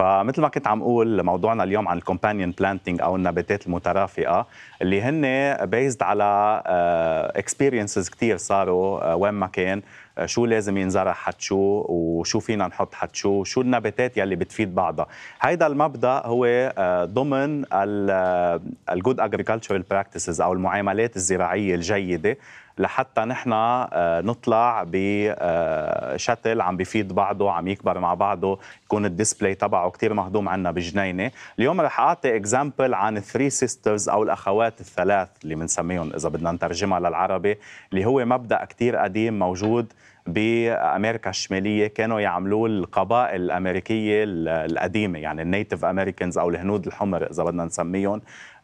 فمثل ما كنت عم اقول موضوعنا اليوم عن الكومبانيون بلانتنج او النباتات المترافقه اللي هن بيزد على اكسبيرينسز آه، كثير صاروا آه، وين ما كان آه، شو لازم ينزرع حد شو وشو فينا نحط حد شو شو النباتات يلي بتفيد بعضها هيدا المبدا هو ضمن الجود اجريكلتشرال براكتسز او المعاملات الزراعيه الجيده لحتى نحن آه، نطلع بشتل آه، عم بفيد بعضه عم يكبر مع بعضه يكون الديسبلاي تبعه كثير مهضوم عنا بجنينه اليوم رح اعطي اكزامبل عن ثري سيسترز او الاخوات الثلاث اللي بنسميهم اذا بدنا نترجمها للعربي اللي هو مبدا كثير قديم موجود بامريكا الشماليه كانوا يعملوه القبائل الامريكيه القديمه يعني النيتف امريكانز او الهنود الحمر اذا بدنا نسميهم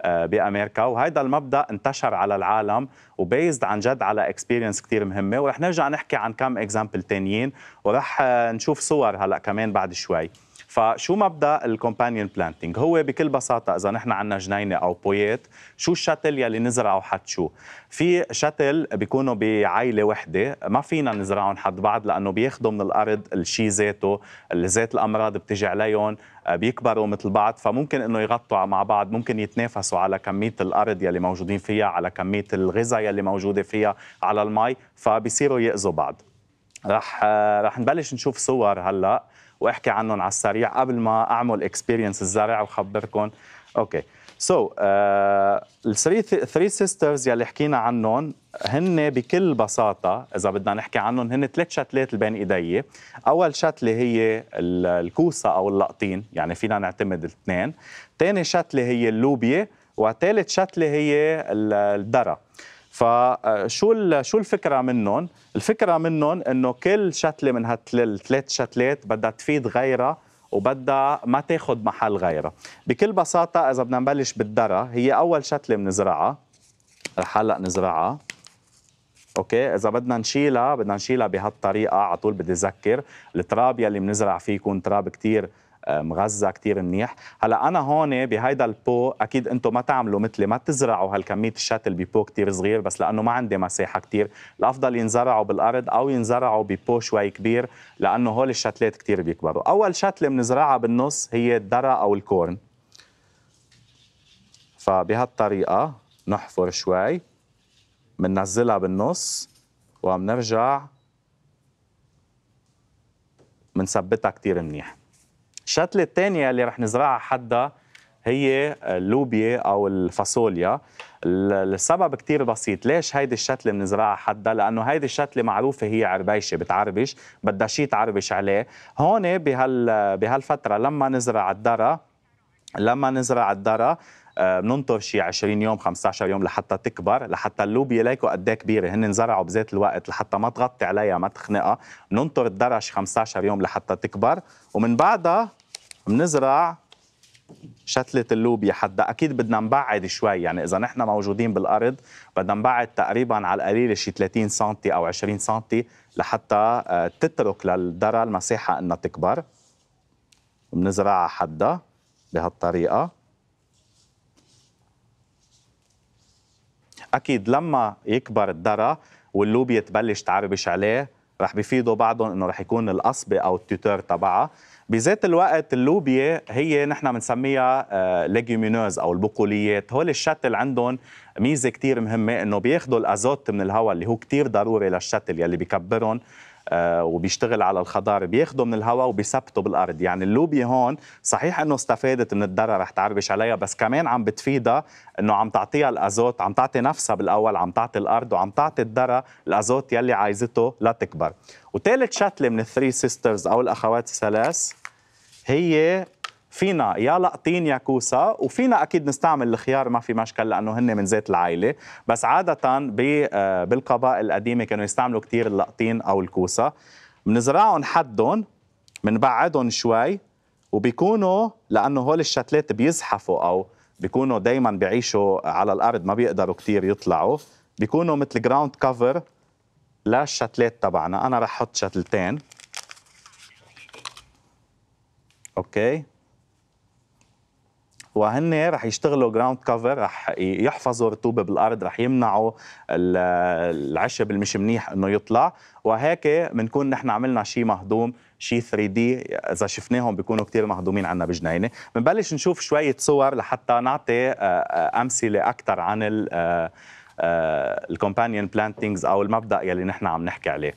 آه، بامريكا وهذا المبدا انتشر على العالم وبيزد عن جد على اكسبيرينس كثير مهمه ورح نرجع نحكي عن كم اكزامبل تانيين ورح آه، نشوف صور هلا كمان بعد شوي فشو مبدا الكومبانيون بلانتنج هو بكل بساطه اذا نحن عندنا جنينه او بويات شو الشتل يلي نزرعه حد شو في شتل بيكونوا بعائله وحده ما فينا نزرعهم حد بعض لانه بياخذوا من الارض الشيء ذاته ذات الامراض بتجي عليهم آه، بيكبروا مثل بعض فممكن انه يغطوا مع بعض ممكن يتنافسوا على كميه الارض يلي موجودين فيها على كميه الغذاء يلي موجوده فيها على المي فبيصيروا ياذوا بعض رح آه، رح نبلش نشوف صور هلا واحكي عنهم على السريع قبل ما اعمل اكسبيرينس الزرع وخبركم اوكي آه، سو الثري ثري سيسترز يلي حكينا عنهم هن بكل بساطه اذا بدنا نحكي عنهم هن ثلاث شتلات اللي بين ايدي اول شتله هي الكوسه او اللقطين يعني فينا نعتمد الاثنين ثاني شتله هي اللوبيه وثالث شتله هي الذره فشو شو الفكره منهم؟ الفكره منهم انه كل شتله من هالثلاث شتلات بدها تفيد غيرها وبدها ما تاخذ محل غيرها، بكل بساطه اذا بدنا نبلش بالدرة هي اول شتله بنزرعها رح هلا نزرعها اوكي اذا بدنا نشيلها بدنا نشيلها بهالطريقه على طول بدي اذكر التراب يلي بنزرع فيه يكون تراب كثير مغذى كتير منيح هلا انا هون بهيدا البو اكيد انتم ما تعملوا مثلي ما تزرعوا هالكميه الشتل ببو كتير صغير بس لانه ما عندي مساحه كتير الافضل ينزرعوا بالارض او ينزرعوا ببو شوي كبير لانه هول الشتلات كتير بيكبروا اول شتله بنزرعها بالنص هي الدرة او الكورن فبهالطريقه نحفر شوي بننزلها بالنص وبنرجع بنثبتها كتير منيح الشتله الثانيه اللي رح نزرعها حدا هي اللوبيا او الفاصوليا السبب كتير بسيط ليش هيدي الشتله بنزرعها حدا لانه هيدي الشتله معروفه هي عربيشه بتعربش بدها شيء تعربش عليه هون بهال بهالفتره لما نزرع الذره لما نزرع الذرة بننطر شي 20 يوم 15 يوم لحتى تكبر لحتى اللوبيا ليكو قد إيه كبيره هن انزرعوا بذات الوقت لحتى ما تغطي عليها ما تخنقها بننطر الدرج 15 يوم لحتى تكبر ومن بعدها بنزرع شتلة اللوبيا حدا أكيد بدنا نبعد شوي يعني إذا نحن موجودين بالأرض بدنا نبعد تقريبا على القليل شي 30 سم أو 20 سم لحتى آه، تترك للدرة المساحة أنها تكبر بنزرعها حدا بهالطريقة اكيد لما يكبر الدرى واللوبيا تبلش تعربش عليه رح بيفيدوا بعضهم انه رح يكون القصبه او التيتور تبعها بذات الوقت اللوبيا هي نحن بنسميها ليجيومينوز آه، او البقوليات هول الشتل عندهم ميزه كتير مهمه انه بياخذوا الازوت من الهواء اللي هو كتير ضروري للشتل يلي بيكبرهم آه، وبيشتغل على الخضار بياخده من الهواء وبيثبته بالارض يعني اللوبيا هون صحيح انه استفادت من الذره رح تعربش عليها بس كمان عم بتفيدها انه عم تعطيها الازوت عم تعطي نفسها بالاول عم تعطي الارض وعم تعطي الذره الازوت يلي عايزته لتكبر وثالث شتله من الثري سيسترز او الاخوات الثلاث هي فينا يا لقطين يا كوسه وفينا اكيد نستعمل الخيار ما في مشكل لانه هن من زيت العائله بس عاده آه، بالقبائل القديمه كانوا يستعملوا كثير اللقطين او الكوسه بنزرعهم حدهم بنبعدهم شوي وبيكونوا لانه هول الشتلات بيزحفوا او بيكونوا دائما بيعيشوا على الارض ما بيقدروا كثير يطلعوا بيكونوا مثل جراوند كفر للشتلات تبعنا انا رح احط شتلتين اوكي وهن رح يشتغلوا جراوند كفر رح يحفظوا رطوبه بالارض رح يمنعوا العشب منيح انه يطلع وهيك بنكون نحن عملنا شيء مهضوم شيء 3 دي اذا شفناهم بيكونوا كثير مهضومين عنا بجنينه بنبلش نشوف شويه صور لحتى نعطي آه، آه، امثله اكثر عن الكومبانيون آه، بلانتينجز او المبدا يلي نحن عم نحكي عليه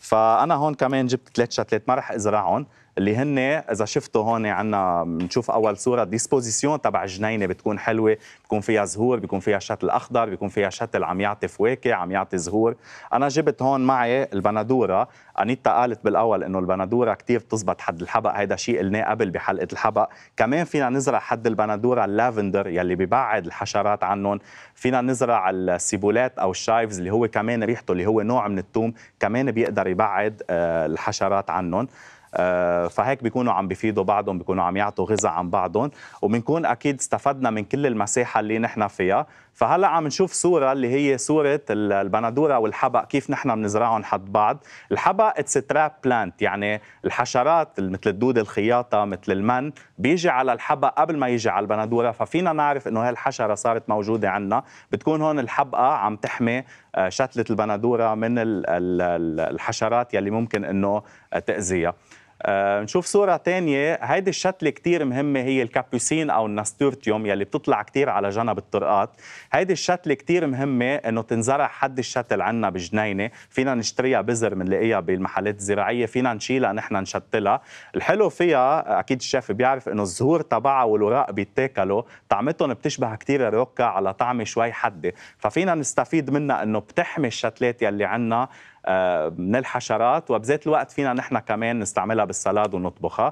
فانا هون كمان جبت ثلاث شتلات ما رح ازرعهم اللي هن اذا شفتوا هون عندنا بنشوف اول صوره ديسبوزيسيون تبع الجنينه بتكون حلوه بيكون فيها زهور بيكون فيها شتل اخضر بيكون فيها شتل عم يعطي فواكه عم يعطي زهور انا جبت هون معي البندوره انيتا قالت بالاول انه البندوره كثير بتزبط حد الحبق هيدا شيء قلناه قبل بحلقه الحبق كمان فينا نزرع حد البندوره اللافندر يلي ببعد الحشرات عنهم فينا نزرع السيبولات او الشايفز اللي هو كمان ريحته اللي هو نوع من الثوم كمان بيقدر يبعد آه، الحشرات عنهم آه، فهيك بيكونوا عم بيفيدوا بعضهم بيكونوا عم يعطوا غذاء عن بعضهم وبنكون اكيد استفدنا من كل المساحه اللي نحن فيها فهلا عم نشوف صوره اللي هي صوره البندوره والحبق كيف نحن بنزرعهم حد بعض الحبق اتس تراب بلانت يعني الحشرات مثل الدود الخياطه مثل المن بيجي على الحبق قبل ما يجي على البندوره ففينا نعرف انه هي الحشره صارت موجوده عندنا بتكون هون الحبقه عم تحمي آه، شتله البندوره من الحشرات يلي ممكن انه تاذيها آه نشوف صورة تانية هيدي الشتلة كتير مهمة هي الكابوسين أو النستورتيوم يلي بتطلع كتير على جنب الطرقات هيدي الشتلة كتير مهمة إنه تنزرع حد الشتل عنا بجنينة فينا نشتريها بزر بنلاقيها بالمحلات الزراعية فينا نشيلها نحن نشتلها الحلو فيها أكيد الشيف بيعرف إنه الزهور تبعها والوراق بيتاكلوا طعمتهم بتشبه كتير الروكا على طعمة شوي حدة ففينا نستفيد منها إنه بتحمي الشتلات يلي عنا آه، من الحشرات وبذات الوقت فينا نحن كمان نستعملها بالسلاد ونطبخها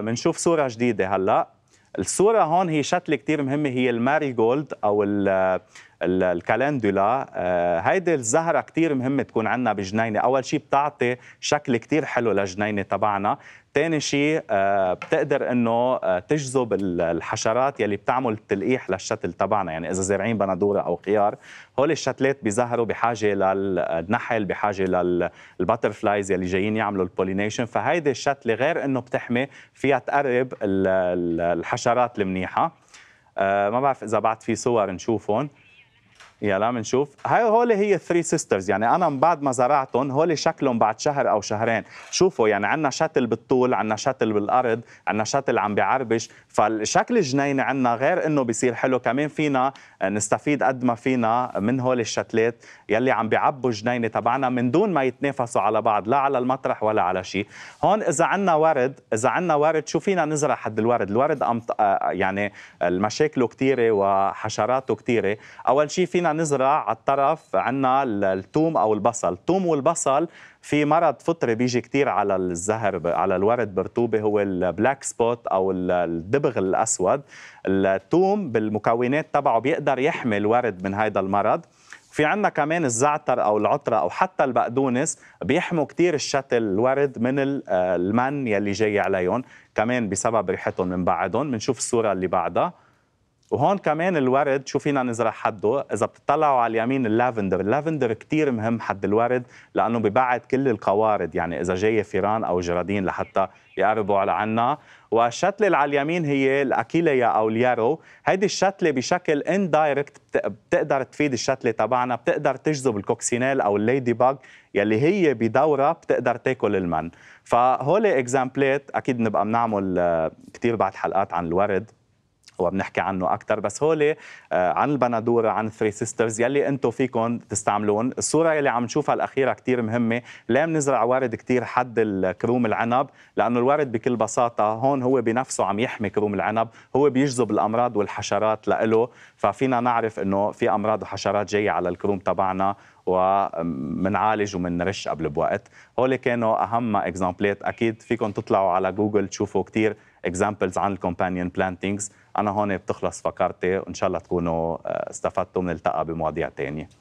بنشوف آه، صوره جديده هلا الصوره هون هي شتله كثير مهمه هي الماريجولد او الكالندولا آه، هيدي الزهره كثير مهمه تكون عندنا بجنينه اول شيء بتعطي شكل كثير حلو للجنينه تبعنا ثاني شيء آه، بتقدر انه آه، تجذب الحشرات يلي بتعمل تلقيح للشتل تبعنا يعني اذا زارعين بندوره او خيار هول الشتلات بيظهروا بحاجه للنحل بحاجه للبترفلايز يلي جايين يعملوا البولينيشن فهيدي الشتله غير انه بتحمي فيها تقرب الحشرات المنيحه ما بعرف اذا بعد في صور نشوفهم يلا بنشوف هاي هول هي الثري سيسترز يعني انا من بعد ما زرعتهم هول شكلهم بعد شهر او شهرين شوفوا يعني عندنا شتل بالطول عندنا شتل بالارض عندنا شتل عم بيعربش فالشكل الجنين عندنا غير انه بيصير حلو كمان فينا آه، نستفيد قد ما فينا من هول الشتلات يلي عم بيعبوا الجنينه تبعنا من دون ما يتنافسوا على بعض لا على المطرح ولا على شيء هون اذا عندنا ورد اذا عندنا ورد شو فينا نزرع حد الورد الورد آه، يعني مشاكله كثيره وحشراته كثيره اول شيء فينا بدنا نزرع على الطرف عندنا الثوم او البصل الثوم والبصل في مرض فطري بيجي كثير على الزهر على الورد برطوبه هو البلاك سبوت او الدبغ الاسود الثوم بالمكونات تبعه بيقدر يحمي الورد من هذا المرض في عندنا كمان الزعتر او العطره او حتى البقدونس بيحموا كثير الشتل الورد من آه، المن يلي جاي عليهم كمان بسبب ريحتهم من بعدهم بنشوف الصوره اللي بعدها وهون كمان الورد شو فينا نزرع حده اذا بتطلعوا على اليمين اللافندر اللافندر كتير مهم حد الورد لانه ببعد كل القوارض يعني اذا جايه فيران او جرادين لحتى يقربوا على عنا والشتلة اللي على اليمين هي الأكيليا أو اليارو هيدي الشتلة بشكل اندايركت بتقدر تفيد الشتلة تبعنا بتقدر تجذب الكوكسينيل أو الليدي باج يلي هي بدورها بتقدر تاكل المن فهول اكزامبلات أكيد نبقى بنعمل آه، كتير بعد حلقات عن الورد بنحكي عنه اكثر بس هولي آه، عن البندوره عن ثري سيسترز يلي انتم فيكم تستعملون الصوره يلي عم نشوفها الاخيره كثير مهمه لا بنزرع ورد كثير حد الكروم العنب لانه الورد بكل بساطه هون هو بنفسه عم يحمي كروم العنب هو بيجذب الامراض والحشرات لإله ففينا نعرف انه في امراض وحشرات جايه على الكروم تبعنا ومنعالج ومنرش قبل بوقت هولي كانوا اهم اكزامبلات اكيد فيكم تطلعوا على جوجل تشوفوا كثير اكزامبلز عن الكومبانيون بلانتينجز انا هون بتخلص فقرتي وان شاء الله تكونوا آه، استفدتوا بنلتقى بمواضيع ثانيه